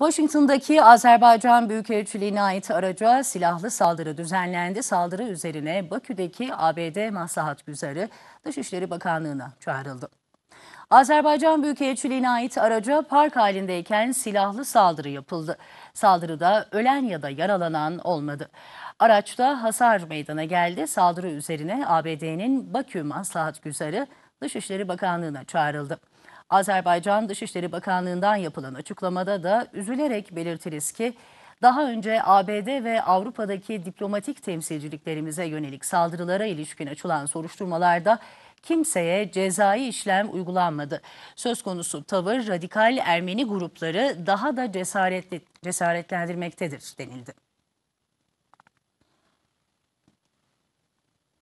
Washington'daki Azerbaycan Büyükelçiliğine ait araca silahlı saldırı düzenlendi. Saldırı üzerine Bakü'deki ABD maslahat güzarı Dışişleri Bakanlığı'na çağrıldı. Azerbaycan Büyükelçiliğine ait araca park halindeyken silahlı saldırı yapıldı. Saldırıda ölen ya da yaralanan olmadı. Araçta hasar meydana geldi. Saldırı üzerine ABD'nin Bakü maslahat güzarı Dışişleri Bakanlığı'na çağrıldı. Azerbaycan Dışişleri Bakanlığı'ndan yapılan açıklamada da üzülerek belirtiriz ki daha önce ABD ve Avrupa'daki diplomatik temsilciliklerimize yönelik saldırılara ilişkin açılan soruşturmalarda kimseye cezai işlem uygulanmadı. Söz konusu tavır radikal Ermeni grupları daha da cesaretli, cesaretlendirmektedir denildi.